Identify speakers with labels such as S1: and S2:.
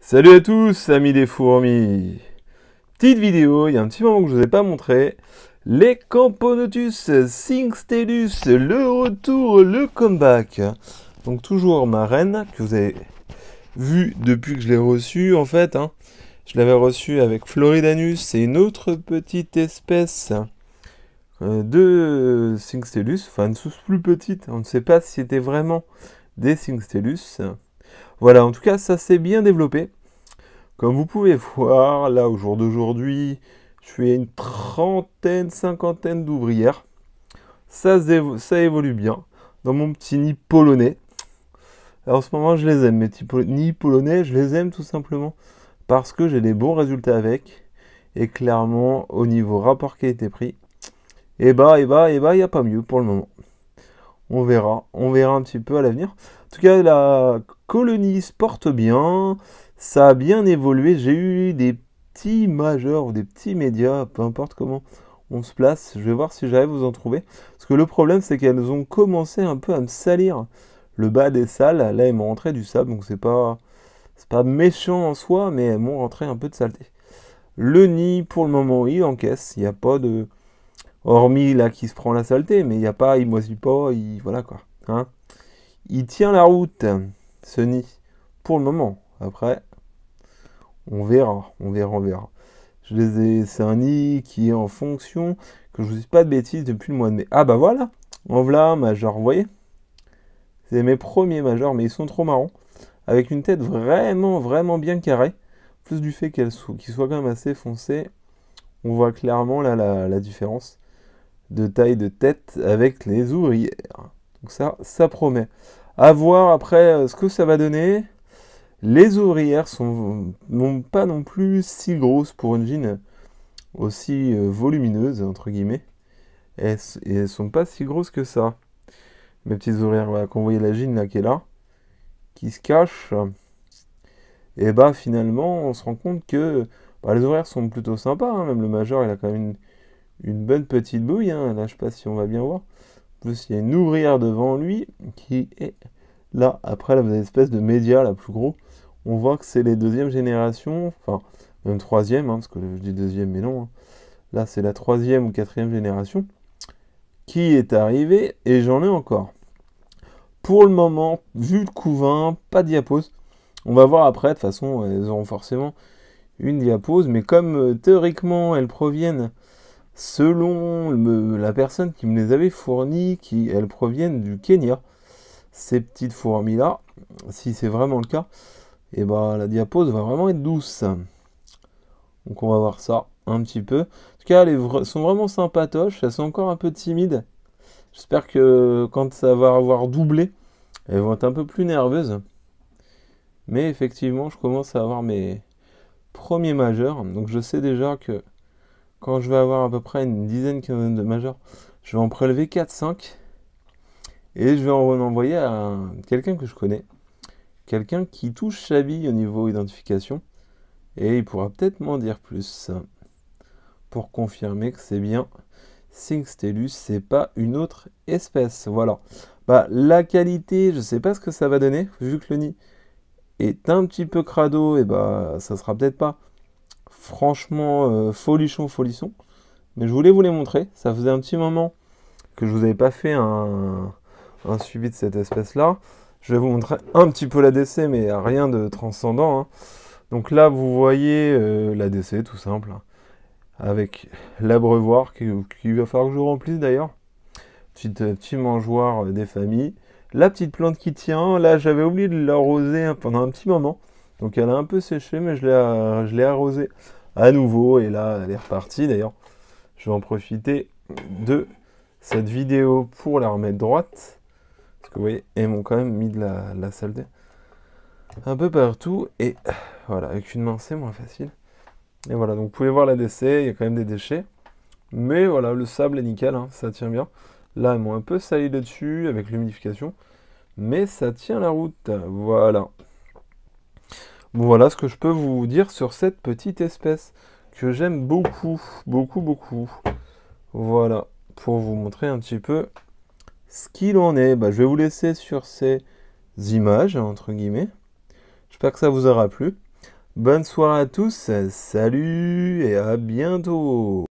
S1: Salut à tous, amis des fourmis Petite vidéo, il y a un petit moment que je ne vous ai pas montré. Les Camponotus, Singstellus, le retour, le comeback. Donc toujours ma reine, que vous avez vue depuis que je l'ai reçue en fait. Hein. Je l'avais reçue avec Floridanus, c'est une autre petite espèce euh, de Singstellus, enfin une source plus petite, on ne sait pas si c'était vraiment des Singstellus. Voilà, en tout cas, ça s'est bien développé. Comme vous pouvez voir, là, au jour d'aujourd'hui, je à une trentaine, cinquantaine d'ouvrières. Ça, ça évolue bien dans mon petit nid polonais. en ce moment, je les aime, mes petits nids polonais, je les aime tout simplement parce que j'ai des bons résultats avec. Et clairement, au niveau rapport qualité-prix, et eh bah, et eh bah, et eh bah, il n'y a pas mieux pour le moment on verra. On verra un petit peu à l'avenir. En tout cas, la colonie se porte bien. Ça a bien évolué. J'ai eu des petits majeurs ou des petits médias, peu importe comment on se place. Je vais voir si j'arrive à vous en trouver. Parce que le problème, c'est qu'elles ont commencé un peu à me salir le bas des salles. Là, elles m'ont rentré du sable, donc c'est pas, c'est pas méchant en soi, mais elles m'ont rentré un peu de saleté. Le nid, pour le moment, il encaisse. Il n'y a pas de. Hormis là qui se prend la saleté, mais il n'y a pas, il moisit pas, il. Voilà quoi. Hein. Il tient la route, ce nid, pour le moment. Après, on verra, on verra, on verra. Je les ai, c'est un nid qui est en fonction, que je vous dis pas de bêtises depuis le mois de mai. Ah bah voilà, en voilà major, vous voyez C'est mes premiers majors, mais ils sont trop marrants. Avec une tête vraiment, vraiment bien carrée. Plus du fait qu'elle soit quand même assez foncés, on voit clairement là la différence de taille de tête avec les ouvrières. Donc ça, ça promet. À voir après euh, ce que ça va donner. Les ouvrières sont non pas non plus si grosses pour une jean euh, aussi euh, volumineuse entre guillemets. Et elles sont pas si grosses que ça. Mes petites ouvrières, voilà, quand vous voyez la jean là qui est là, qui se cache, et eh bah ben, finalement on se rend compte que bah, les ouvrières sont plutôt sympas. Hein. Même le major, il a quand même une, une bonne petite bouille. Hein. Là, je ne sais pas si on va bien voir. plus, il y a une ouvrière devant lui qui est là. Après, la vous espèce de média, la plus gros. On voit que c'est les deuxièmes génération, enfin, même troisième, hein, parce que je dis deuxième, mais non. Hein. Là, c'est la troisième ou quatrième génération qui est arrivée, et j'en ai encore. Pour le moment, vu le couvain, pas de diapose. On va voir après, de toute façon, elles auront forcément une diapose, mais comme euh, théoriquement elles proviennent Selon la personne qui me les avait fournies, qui, elles proviennent du Kenya. Ces petites fourmis-là, si c'est vraiment le cas, et eh ben, la diapose va vraiment être douce. Donc on va voir ça un petit peu. En tout cas, elles sont vraiment sympatoches. Elles sont encore un peu timides. J'espère que quand ça va avoir doublé, elles vont être un peu plus nerveuses. Mais effectivement, je commence à avoir mes premiers majeurs. Donc je sais déjà que quand je vais avoir à peu près une dizaine, quinzaine de majeurs, je vais en prélever 4-5 et je vais en envoyer à quelqu'un que je connais, quelqu'un qui touche sa bille au niveau identification et il pourra peut-être m'en dire plus pour confirmer que c'est bien Singstellus, c'est pas une autre espèce. Voilà. Bah, la qualité, je sais pas ce que ça va donner, vu que le nid est un petit peu crado, et bah ça sera peut-être pas franchement euh, folichon, folisson, Mais je voulais vous les montrer. Ça faisait un petit moment que je vous avais pas fait un, un suivi de cette espèce-là. Je vais vous montrer un petit peu la l'ADC, mais rien de transcendant. Hein. Donc là, vous voyez euh, la l'ADC, tout simple, hein, avec l'abreuvoir qu'il qui va falloir que je remplisse d'ailleurs. Petite, euh, petit mangeoire des familles. La petite plante qui tient, là j'avais oublié de l'arroser hein, pendant un petit moment. Donc elle a un peu séché, mais je l'ai, je arrosée à nouveau. Et là, elle est repartie. D'ailleurs, je vais en profiter de cette vidéo pour la remettre droite. Parce que vous voyez, elles m'ont quand même mis de la, la saleté un peu partout. Et voilà, avec une main, c'est moins facile. Et voilà, donc vous pouvez voir la décès, il y a quand même des déchets. Mais voilà, le sable est nickel, hein. ça tient bien. Là, elles m'ont un peu salé dessus avec l'humidification. Mais ça tient la route. Voilà. Voilà ce que je peux vous dire sur cette petite espèce que j'aime beaucoup, beaucoup, beaucoup. Voilà, pour vous montrer un petit peu ce qu'il en est. Bah, je vais vous laisser sur ces images, entre guillemets. J'espère que ça vous aura plu. Bonne soirée à tous, salut et à bientôt